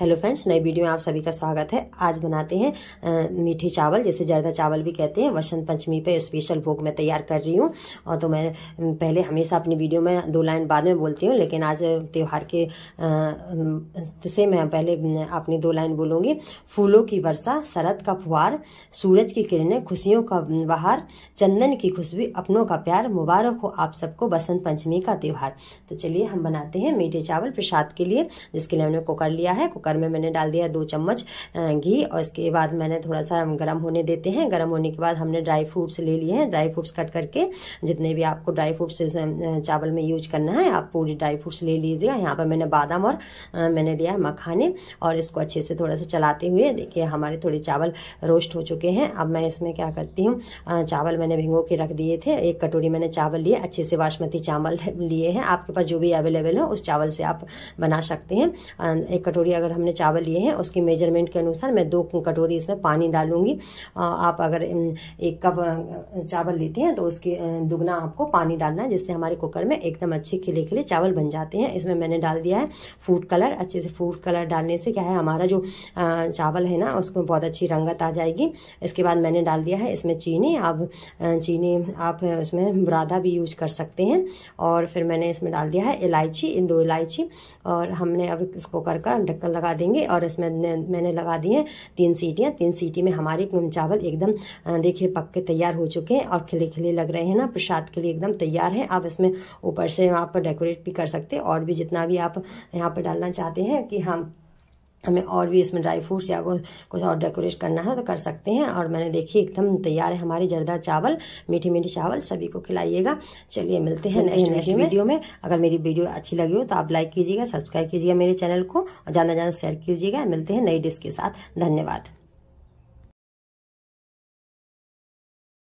hello friends नई video में आप सभी का स्वागत है आज बनाते हैं मीठे चावल जैसे जर्दा चावल भी कहते हैं वसंत पंचमी पे स्पेशल भोग मैं तैयार कर रही हूँ और तो मैं पहले हमेशा अपनी वीडियो में दो लाइन बाद में बोलती हूँ लेकिन आज त्यौहार के आ, से मैं पहले अपनी दो लाइन बोलूँगी फूलों की वर्षा शरद का फुहार सूरज की किरणें खुशियों का बहार चंदन की खुशबू अपनों का प्यार मुबारक हो आप सबको बसंत पंचमी का त्यौहार तो चलिए हम बनाते हैं मीठे चावल प्रसाद के लिए जिसके लिए हमने कुकर लिया है कुकर में मैंने डाल दिया दो चम्मच घी और इसके बाद मैंने थोड़ा सा गर्म होने देते हैं गर्म होने के बाद हमने ड्राई फ्रूट्स ले लिए हैं ड्राई फ्रूट्स कट करके जितने भी आपको ड्राई फ्रूट्स चावल में यूज करना है आप पूरी ड्राई फ्रूट्स ले लीजिएगा यहाँ पर मैंने बादाम और मैंने लिया है मखाने और इसको अच्छे से थोड़ा सा चलाते हुए देखिए हमारे थोड़े चावल रोस्ट हो चुके हैं अब मैं इसमें क्या करती हूँ चावल मैंने भिंगो के रख दिए थे एक कटोरी मैंने चावल लिए अच्छे से बासमती चावल लिए हैं आपके पास जो भी अवेलेबल हो उस चावल से आप बना सकते हैं एक कटोरी अगर हमने चावल लिए हैं उसकी मेजरमेंट के अनुसार मैं दो कटोरी इसमें पानी डालूंगी आप अगर एक कप चावल लेते हैं तो उसके दुगना आपको पानी डालना है जिससे हमारे कुकर में एकदम अच्छे खिले खिले चावल बन जाते हैं इसमें मैंने डाल दिया है फूड कलर अच्छे से फूड कलर डालने से क्या है हमारा जो चावल है ना उसमें बहुत अच्छी रंगत आ जाएगी इसके बाद मैंने डाल दिया है इसमें चीनी आप चीनी आप इसमें बुरादा भी यूज कर सकते हैं और फिर मैंने इसमें डाल दिया है इलायची इन दो इलायची और हमने अब इस कुकर का ढक्कन लगा लगा देंगे और इसमें मैंने लगा दी तीन सीटियाँ तीन सीटी में हमारे चावल एकदम देखिए पक के तैयार हो चुके हैं और खिले खिले लग रहे हैं ना प्रसाद के लिए एकदम तैयार है आप इसमें ऊपर से आप डेकोरेट भी कर सकते हैं और भी जितना भी आप यहाँ पर डालना चाहते हैं कि हम हमें और भी इसमें ड्राई फ्रूट्स या कुछ और डेकोरेट करना है तो कर सकते हैं और मैंने देखी एकदम तैयार है हमारे जर्दा चावल मीठी मीठी चावल सभी को खिलाइएगा चलिए मिलते हैं नेक्स्ट नेक्स्ट वीडियो में अगर मेरी वीडियो अच्छी लगी हो तो आप लाइक कीजिएगा सब्सक्राइब कीजिएगा मेरे चैनल को और ज़्यादा ज़्यादा शेयर कीजिएगा मिलते हैं नई डिश के साथ धन्यवाद